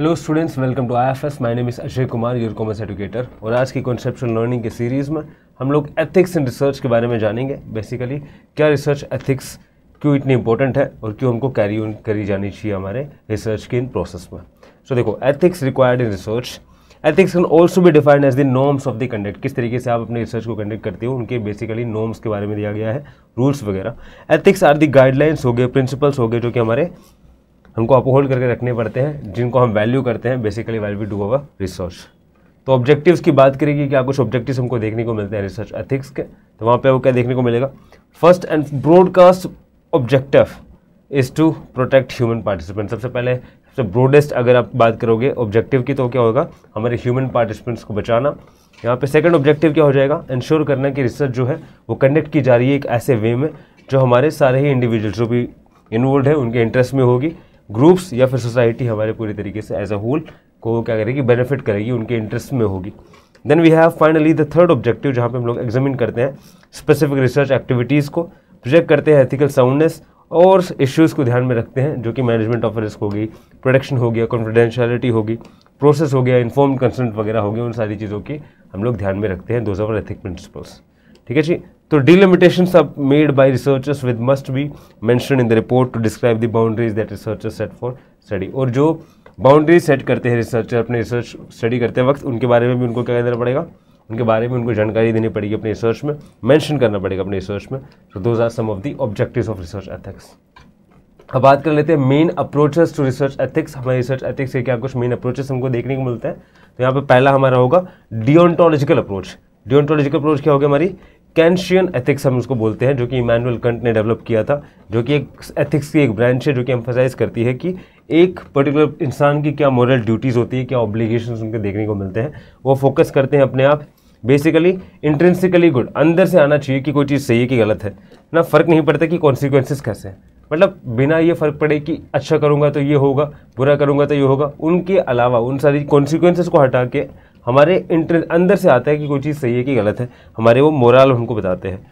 hello students welcome to I F S my name is Ajay Kumar your commerce educator और आज की कॉन्सेप्शुअल learning की series में हम लोग एथिक्स एंड रिसर्च के बारे में जानेंगे बेसिकली क्या रिसर्च एथिक्स क्यों इतनी इंपॉर्टेंट है और क्यों हमको कैरी ऑन करी जानी चाहिए हमारे रिसर्च के इन प्रोसेस में सो so, देखो ethics required in research ethics can also भी defined as the norms of the conduct किस तरीके से आप अपने रिसर्च को कंडक्ट करते हो उनके बेसिकली नॉर्म्स के बारे में दिया गया है रूल्स वगैरह एथिक्स आर दी गाइडलाइंस हो गए प्रिंसिपल्स हो गए जो कि हमारे हमको अपहोल्ड करके रखने पड़ते हैं जिनको हम वैल्यू करते हैं basically value do our research तो ऑब्जेक्टिव्स की बात करेगी कि आप कुछ ऑब्जेक्टिव्स हमको देखने को मिलते हैं रिसर्च एथिक्स के तो वहाँ पे आपको क्या देखने को मिलेगा first and broadcast objective is to protect human participant सबसे पहले सबसे ब्रॉडेस्ट अगर आप बात करोगे ऑब्जेक्टिव की तो क्या होगा हमारे ह्यूमन पार्टिसिपेंट्स को बचाना यहाँ पे सेकंड ऑब्जेक्टिव क्या हो जाएगा इंश्योर करना कि रिसर्च जो है वो कंडक्ट की जा रही है एक ऐसे वे में जो हमारे सारे ही इंडिविजुअल्स जो भी इन्वॉल्व है उनके इंटरेस्ट में होगी ग्रुप्स या फिर सोसाइटी हमारे पूरे तरीके से एज अ होल को क्या करेगी बेनिफिट करेगी उनके इंटरेस्ट में होगी then we have finally the third objective जहाँ पे हम लोग एग्जामिन करते हैं स्पेसिफिक रिसर्च एक्टिविटीज़ को प्रोजेक्ट करते हैं एथिकल साउंडनेस और इश्यूज़ को ध्यान में रखते हैं जो कि मैनेजमेंट ऑफ रिस्क होगी प्रोडक्शन हो गया कॉन्फिडेंशियलिटी होगी प्रोसेस हो गया इन्फॉर्म कंसेंट वगैरह हो गया उन सारी चीज़ों की हम लोग ध्यान में रखते हैं दोज आवर एथिक प्रिंसिपल्स ठीक है जी तो डिलिमिटेशन सब made by researchers with must be mention in the report to describe the boundaries that researchers set for study और जो बाउंड्री सेट करते हैं रिसर्चर अपने रिसर्च स्टडी करते वक्त उनके बारे में भी उनको क्या देना पड़ेगा उनके बारे में उनको जानकारी देनी पड़ेगी अपने रिसर्च में मैंशन करना पड़ेगा अपने रिसर्च में so those are some of the objective of research ethics अब बात कर लेते हैं main approaches to research ethics हमारे रिसर्च एथिक्स के क्या कुछ मेन अप्रोचेस हमको देखने को मिलते हैं तो यहाँ पे पहला हमारा होगा डिओन्टोलॉजिकल अप्रोच डिओन्टोलॉजिकल अप्रोच क्या होगी हमारी कैंशियन एथिक्स हम उसको बोलते हैं जो कि इमानुअल कंट ने डेवलप किया था जो कि एक एथिक्स की एक ब्रांच है जो कि एम्फोसाइज करती है कि एक पर्टिकुलर इंसान की क्या मॉरल ड्यूटीज़ होती है क्या ऑब्लिगेशन उनके देखने को मिलते हैं वो फोकस करते हैं अपने आप बेसिकली इंट्रेंसिकली गुड अंदर से आना चाहिए कि कोई चीज़ सही है कि गलत है ना फ़र्क नहीं पड़ता कि कॉन्सिक्वेंसेज कैसे हैं मतलब बिना ये फ़र्क पड़े कि अच्छा करूँगा तो ये होगा बुरा करूँगा तो ये होगा उनके अलावा उन सारी कॉन्सिक्वेंसेस को हटा के हमारे इंटर अंदर से आता है कि कोई चीज़ सही है कि गलत है हमारे वो मोरल हमको बताते हैं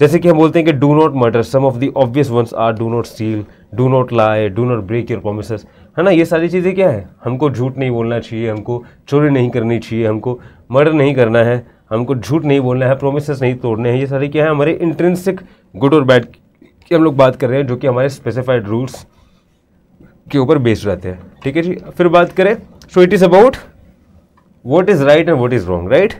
जैसे कि हम बोलते हैं कि do not murder some of the obvious ones are do not steal do not lie do not break your promises है ना ये सारी चीज़ें क्या है हमको झूठ नहीं बोलना चाहिए हमको चोरी नहीं करनी चाहिए हमको मर्डर नहीं करना है हमको झूठ नहीं बोलना है प्रोमिसस नहीं तोड़ने हैं ये सारे क्या है हमारे इंट्रेंसिक गुड और बैड की हम लोग बात कर रहे हैं जो कि हमारे स्पेसिफाइड रूल्स के ऊपर बेस्ड रहते हैं ठीक है जी फिर बात करें so it is about what is right and what is wrong right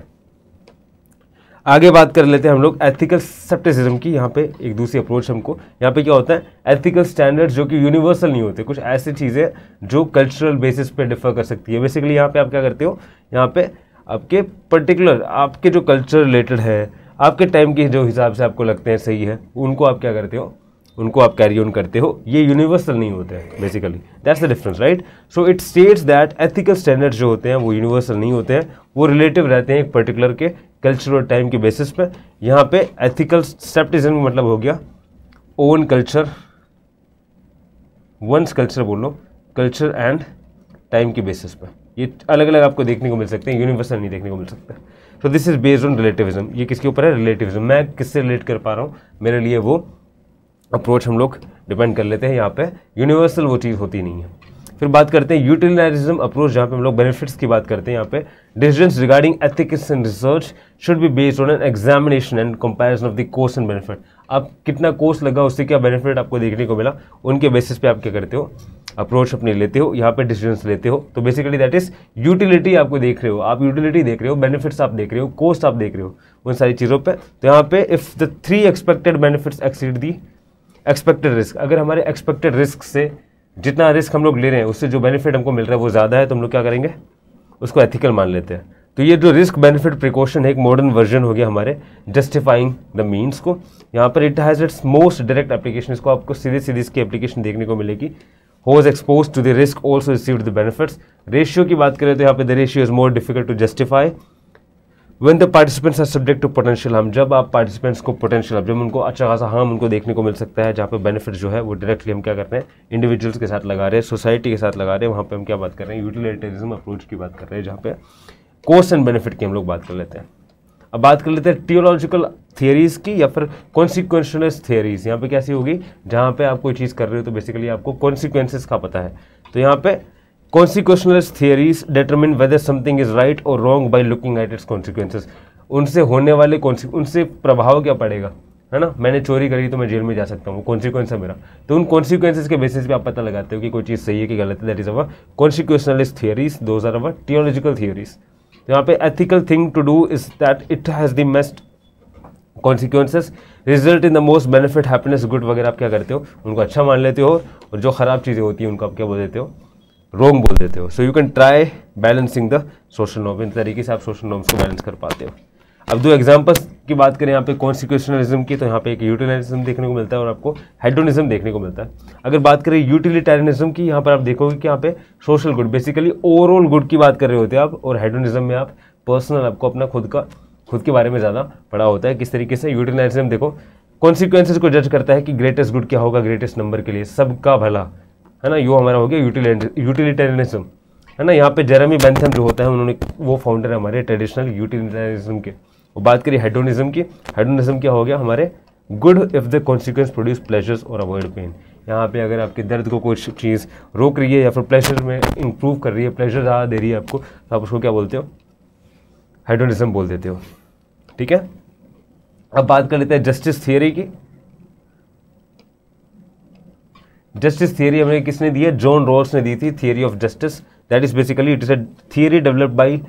आगे बात कर लेते हैं हम लोग एथिकल सेप्टिसिज्म की यहाँ पे एक दूसरी अप्रोच हमको यहाँ पे क्या होता है एथिकल स्टैंडर्ड्स जो कि यूनिवर्सल नहीं होते कुछ ऐसी चीज़ें जो कल्चरल बेसिस पे डिफर कर सकती है बेसिकली यहाँ पे आप क्या करते हो यहाँ पे आपके पर्टिकुलर आपके जो कल्चर रिलेटेड है आपके टाइम के जो हिसाब से आपको लगते हैं सही है उनको आप क्या करते हो उनको आप कैरी ऑन करते हो ये यूनिवर्सल नहीं होते हैं basically that's the difference right so it states that ethical standard जो होते हैं वो यूनिवर्सल नहीं होते हैं वो रिलेटिव रहते हैं एक पर्टिकुलर के कल्चर और टाइम के बेसिस पे यहाँ पे एथिकल सेप्टिज्म मतलब हो गया ओन कल्चर वंस कल्चर बोल लो कल्चर एंड टाइम के बेसिस पे ये अलग अलग आपको देखने को मिल सकते हैं यूनिवर्सल नहीं देखने को मिल सकता so this is based on relativism ये किसके ऊपर है रिलेटिविज्म मैं किससे रिलेट कर पा रहा हूँ मेरे लिए वो अप्रोच हम लोग डिपेंड कर लेते हैं यहाँ पे यूनिवर्सल वो चीज़ होती नहीं है फिर बात करते हैं यूटिलिटरिज्म अप्रोच जहाँ पे हम लोग बेनिफिट्स की बात करते हैं यहाँ पे decision regarding ethics and research should be based on an examination and comparison of the कोर्स एंड बेनिफिट आप कितना कोर्स लगा उससे क्या बेनिफिट आपको देखने को मिला उनके बेसिस पे आप क्या करते हो अप्रोच अपने लेते हो यहाँ पे डिसीजंस लेते हो तो बेसिकली दैट इज यूटिलिटी आपको देख रहे हो आप यूटिलिटी देख रहे हो बेनिफिट्स आप देख रहे हो कोस्ट आप देख रहे हो उन सारी चीज़ों पर तो यहाँ पे if the three expected benefits exceed the expected risk अगर हमारे एक्सपेक्टेड रिस्क से जितना रिस्क हम लोग ले रहे हैं उससे जो बेनिफिट हमको मिल रहा है वो ज़्यादा है तो हम लोग क्या करेंगे उसको एथिकल मान लेते हैं तो ये जो रिस्क बेनिफिट प्रिकॉशन है एक मॉडर्न वर्जन हो गया हमारे जस्टिफाइंग द मीन्स को यहाँ पर it has its most direct application इसको आपको सीधे सीधे इसकी एप्लीकेशन देखने को मिलेगी who is expose to the risk also receive the benefits ratio की बात करें तो यहाँ पे the ratio is more difficult to justify when the participants are subject to potential हम जब आप पार्टिसिपेंट्स को पोटेंशियल जब उनको अच्छा खासा हम उनको देखने को मिल सकता है जहाँ पे बेनिफिट जो है वो डायरेक्टली हम क्या कर रहे हैं इंडिविजुअल्स के साथ लगा रहे हैं सोसाइटी के साथ लगा रहे हैं वहाँ पे हम क्या बात कर रहे हैं यूटिलिटेरिज्म अप्रोच की बात कर रहे हैं जहाँ पे कोर्स एंड बेनिफिट की हम लोग बात कर लेते हैं अब बात कर लेते हैं टियोलॉजिकल थियरीज की या फिर कॉन्सिक्वेंशनस थियरीज यहाँ पे कैसी होगी जहाँ पे आप कोई चीज़ कर रहे हो तो बेसिकली आपको कॉन्सिक्वेंसेस का पता है तो यहाँ पे consequentialist theories determine whether something is right और wrong by looking at its consequences उनसे होने वाले उनसे प्रभाव क्या पड़ेगा है ना मैंने चोरी करी तो मैं जेल में जा सकता हूँ वो कॉन्सिक्वेंस है मेरा तो उन कॉन्सिक्वेंसेज के बेसिस पे आप पता लगाते हो कि कोई चीज़ सही है कि गलत है that is our consequentialist theories those are our teleological theories यहाँ पे ethical thing to do is that it has the most consequences result in the most benefit happiness good वगैरह आप क्या करते हो उनको अच्छा मान लेते हो और जो ख़राब चीज़ें होती हैं उनको आप क्या बोल देते हो रोंग बोल देते हो so you can try balancing the social नॉम इन तरीके से आप सोशल नॉम्स को बैलेंस कर पाते हो अब दो एग्जाम्पल्स की बात करें यहाँ पे कॉन्स्टिट्यूशनलिज्म की तो यहाँ पे एक यूटिलिटरिज्म देखने को मिलता है और आपको हाइड्रोनिज्म देखने को मिलता है अगर बात करें यूटिलिटेरियनिज्म की यहाँ पर आप देखोगे कि यहाँ पे social good basically overall good की बात कर रहे होते हैं आप और हाइड्रोनिज्म में आप पर्सनल आपको अपना खुद का खुद के बारे में ज़्यादा पढ़ा होता है किस तरीके से यूटिलिटेरियनिज्म देखो कॉन्सिक्वेंसेज को जज करता है कि ग्रेटेस्ट गुड क्या होगा ग्रेटेस्ट नंबर के लिए सबका भला है ना यो हमारा हो गया यूटिलिटेरियनिज्म है ना यहाँ पे जेरेमी बेंथम जो होता है उन्होंने वो फाउंडर है हमारे ट्रेडिशनल यूटिलिटेरियनिज्म के और बात करिए हेडोनिज्म की हेडोनिज्म क्या हो गया हमारे good if the consequence produce pleasures और अवॉइड पेन यहाँ पे अगर आपके दर्द को कोई चीज़ रोक रही है या फिर प्लेजर में इंप्रूव कर रही है प्लेजर ज़्यादा दे रही है आपको तो आप उसको क्या बोलते हो हेडोनिज्म बोल देते हो ठीक है अब बात कर लेते हैं जस्टिस थियरी की जस्टिस थियरी हमें किसने दी है जॉन रोल्स ने दी थी theory of justice that is basically it is a theory developed by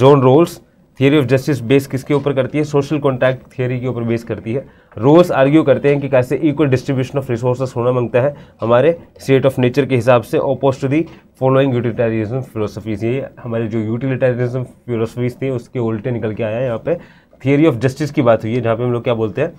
John Rawls theory of justice base किसके ऊपर करती है सोशल कॉन्टैक्ट थियरी के ऊपर बेस करती है रोल्स आर्ग्यू करते हैं कि कैसे इक्वल डिस्ट्रीब्यूशन ऑफ रिसोर्सेस होना मांगता है हमारे स्टेट ऑफ नेचर के हिसाब से oppose to the following utilitarianism philosophies ये हमारे जो यूटिलिटेरियनिज्म फिलोसफीज थे उसके उल्टे निकल के आया है यहाँ पे थियरी ऑफ जस्टिस की बात हुई है जहाँ पे हम लोग क्या बोलते हैं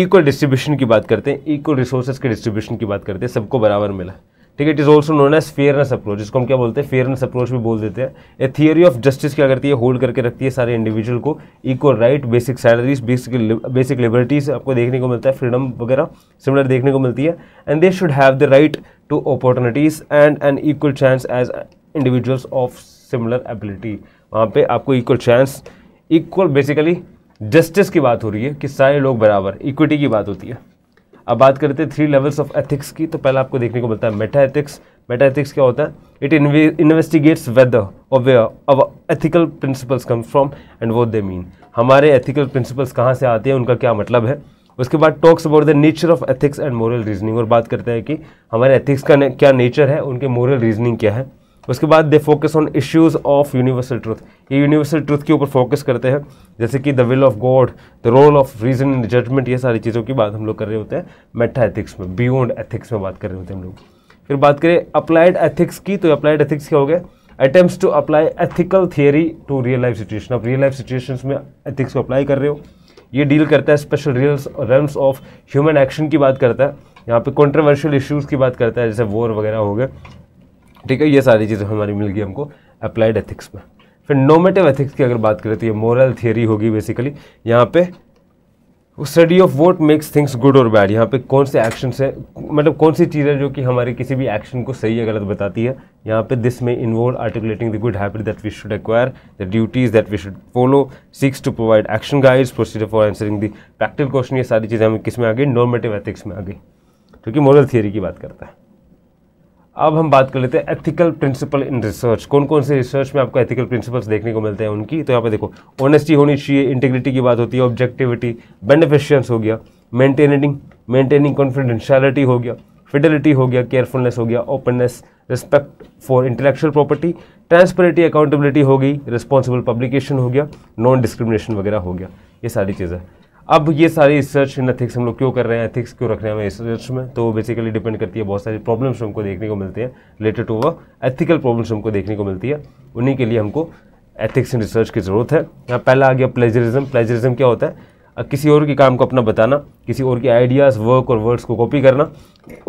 इक्वल डिस्ट्रीब्यूशन की बात करते हैं इक्वल रिसोर्सेज के डिस्ट्रीब्यूशन की बात करते हैं सबको बराबर मिला ठीक है it is also known as fairness approach जिसको हम क्या बोलते हैं फेयरनेस अप्रोच भी बोल देते हैं ए थियोरी ऑफ जस्टिस क्या करती है होल्ड करके रखती है सारे इंडिविजुअल को equal right basic salaries basic basic liberties आपको देखने को मिलता है फ्रीडम वगैरह सिमिलर देखने को मिलती है and they should have the right to opportunities and an equal chance as individuals of similar ability वहाँ पर आपको equal chance equal basically justice की बात हो रही है कि सारे लोग बराबर इक्विटी की बात होती है अब बात करते हैं थ्री लेवल्स ऑफ एथिक्स की तो पहला आपको देखने को मिलता है मेटा एथिक्स मेटा एथिक्स क्या होता है इट इन्वेस्टिगेट्स वेदर और वे अब ethical principles come from and वो दे मीन हमारे एथिकल प्रिंसिपल्स कहाँ से आते हैं उनका क्या मतलब है उसके बाद talks about the nature of ethics and moral reasoning और बात करते हैं कि हमारे एथिक्स का क्या नेचर है उनके मॉरल रीजनिंग क्या है उसके बाद they focus on issues of universal truth ये यूनिवर्सल ट्रूथ के ऊपर फोकस करते हैं जैसे कि the will of God the role of reason in judgment ये सारी चीज़ों की बात हम लोग कर रहे होते हैं मेटा एथिक्स में बियॉन्ड एथिक्स में बात कर रहे होते हैं हम लोग फिर बात करें अप्लाइड एथिक्स की तो अप्लाइड एथिक्स क्या हो गया attempt to apply ethical theory to real life situation आप रियल लाइफ सिचुएशन में एथिक्स को अप्लाई कर रहे हो ये डील करता है special realms realms of human action की बात करता है यहाँ पे कॉन्ट्रोवर्शियल इश्यूज़ की बात करता है जैसे वॉर वगैरह हो गए ठीक है ये सारी चीज़ें हमारी मिल गई हमको अप्लाइड एथिक्स में फिर नोमेटिव एथिक्स की अगर बात करें तो ये मॉरल थियरी होगी बेसिकली यहाँ पे study of what makes things good और बैड यहाँ पे कौन से एक्शन से मतलब कौन सी चीज़ है जो कि हमारे किसी भी एक्शन को सही या गलत बताती है यहाँ पे दिस में involve articulating the good habit that we should acquire the duties that we should follow seeks to provide action guides procedure for answering the practical question ये सारी चीज़ें हमें किस में आ गई नॉर्मेटिव एथिक्स में आ गई क्योंकि मॉरल थियरी की बात करता है अब हम बात कर लेते हैं एथिकल प्रिंसिपल इन रिसर्च कौन कौन से रिसर्च में आपको एथिकल प्रिंसिपल्स देखने को मिलते हैं उनकी तो यहाँ पे देखो ऑनेस्टी होनी चाहिए इंटीग्रिटी की बात होती है ऑब्जेक्टिविटी बेनिफिशियंस हो गया मेंटेनिंग मेंटेनिंग कॉन्फिडेंशियलिटी हो गया फिडेलिटी हो गया केयरफुलनेस हो गया openness respect for intellectual property transparency accountability हो गई रिस्पॉन्सिबल पब्लिकेशन हो गया नॉन डिस्क्रिमिनेशन वगैरह हो गया ये सारी चीज़ें अब ये सारी रिसर्च इन एथिक्स हम लोग क्यों कर रहे हैं एथिक्स क्यों रख रहे हैं हमें रिसर्च में तो बेसिकली डिपेंड करती है बहुत सारी प्रॉब्लम्स हमको देखने को मिलती है रिलेटेड टू वो एथिकल प्रॉब्लम्स हमको देखने को मिलती है उन्हीं के लिए हमको एथिक्स इन रिसर्च की ज़रूरत है यहाँ पहला आ गया प्लेजरिज्म प्लेजरिज्म क्या होता है किसी और के काम को अपना बताना किसी और के आइडियाज़ वर्क और वर्ड्स को कॉपी करना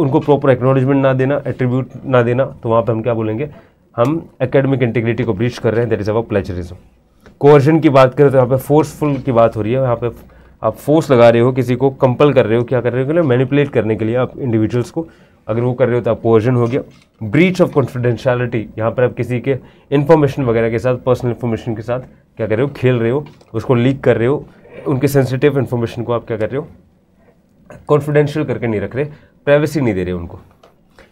उनको प्रॉपर एक्नोलेजमेंट ना देना एट्रीब्यूट ना देना तो वहाँ पर हम क्या बोलेंगे हम एकेडमिक इंटीग्रिटी को ब्रीच कर रहे हैं that is our plagiarism coercion की बात करें तो यहाँ पे फोर्सफुल की बात हो रही है यहाँ पे आप फोर्स लगा रहे हो किसी को कंपल कर रहे हो क्या कर रहे हो मैनिपुलेट करने के लिए आप इंडिविजुअल्स को अगर वो कर रहे हो तो आप पोर्जन हो गया ब्रीच ऑफ कॉन्फिडेंशियलिटी यहाँ पर आप किसी के इन्फॉर्मेशन वगैरह के साथ पर्सनल इन्फॉर्मेशन के साथ क्या कर रहे हो खेल रहे हो उसको लीक कर रहे हो उनके सेंसिटिव इन्फॉर्मेशन को आप क्या कर रहे हो कॉन्फिडेंशियल करके नहीं रख रहे प्राइवेसी नहीं दे रहे उनको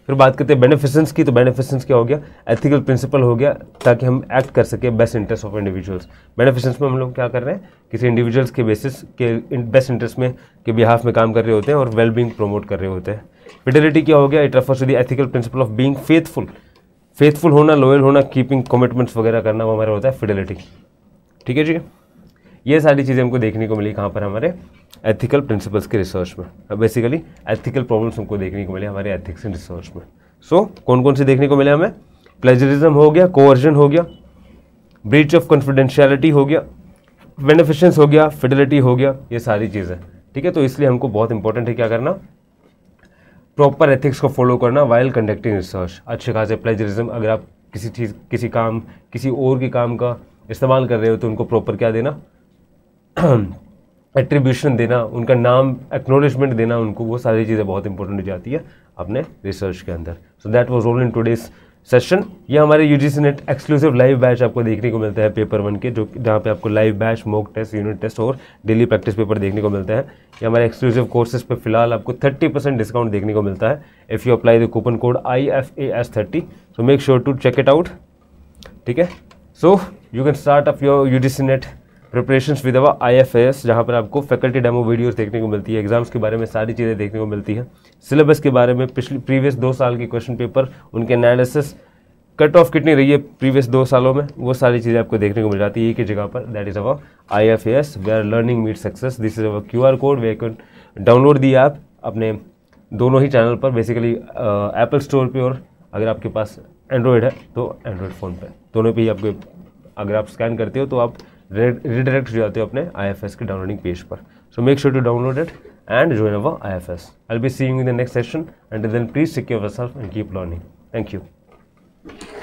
फिर बात करते हैं बेनिफिसेंस की तो बेनिफिसेंस क्या हो गया एथिकल प्रिंसिपल हो गया ताकि हम एक्ट कर सकें best interest of individuals beneficence में हम लोग क्या कर रहे हैं किसी इंडिविजुअल्स के बेसिस के बेस्ट इंटरेस्ट में के बिहाफ में काम कर रहे होते हैं और वेलबींग प्रोमोट कर रहे होते हैं फिडेलिटी क्या हो गया it refers to the ethical principle of being faithful faithful होना लॉयल होना कीपिंग कमिटमेंट्स वगैरह करना वो हमारा होता है फिडेलिटी ठीक है जी ये सारी चीज़ें हमको देखने को मिली कहाँ पर हमारे एथिकल प्रिंसिपल्स के रिसर्च में बेसिकली एथिकल प्रॉब्लम्स हमको देखने को मिले हमारे एथिक्स एंड रिसर्च में सो so, कौन कौन से देखने को मिले हमें प्लेजरिज्म हो गया कोवर्जन हो गया ब्रीच ऑफ कॉन्फिडेंशियलिटी हो गया बेनिफिशेंस हो गया फिडिलिटी हो गया ये सारी चीज़ें ठीक है तो इसलिए हमको बहुत इंपॉर्टेंट है क्या करना प्रॉपर एथिक्स को फॉलो करना वाइल कंडक्टिंग रिसर्च अच्छे खासे प्लेजरिज्म अगर आप किसी चीज़ किसी काम किसी और के काम का इस्तेमाल कर रहे हो तो उनको प्रॉपर क्या देना एट्रीब्यूशन देना उनका नाम एक्नोलेजमेंट देना उनको वो सारी चीज़ें बहुत इंपॉर्टेंट हो जाती है अपने रिसर्च के अंदर so that was all in today's session ये हमारे U G NET exclusive live batch आपको देखने को मिलता है पेपर वन के जो जहाँ पे आपको live batch mock test unit test और डेली प्रैक्टिस पेपर देखने को मिलता है ये हमारे एक्सक्लूसिव कोर्सेज पे फिलहाल आपको 30 परसेंट डिस्काउंट देखने को मिलता है if you apply the coupon code I F A S thirty so make sure to check it out ठीक है so you can start up your U G C NET preparation with our I F S जहाँ पर आपको faculty demo videos देखने को मिलती है exams के बारे में सारी चीज़ें देखने को मिलती हैं सिलेबस के बारे में पिछले प्रीवियस दो साल के क्वेश्चन पेपर उनके एनालिसिस कट ऑफ कितनी रही है प्रीवियस दो सालों में वो सारी चीज़ें आपको देखने को मिल जाती है एक ही जगह पर that is our I F S we are learning meet success this is our Q R code we can download the app अपने दोनों ही चैनल पर बेसिकली एप्पल स्टोर पे और अगर आपके पास एंड्रॉयड है तो एंड्रॉयड फ़ोन पे दोनों पे ही आपके अगर आप स्कैन करते हो तो आप रिडायरेक्ट हो जाते हो अपने आई एफ एस के डाउनलोडिंग पेज पर so make sure to download it and join our I F S I B C in the next session and then please secure your self and keep learning thank you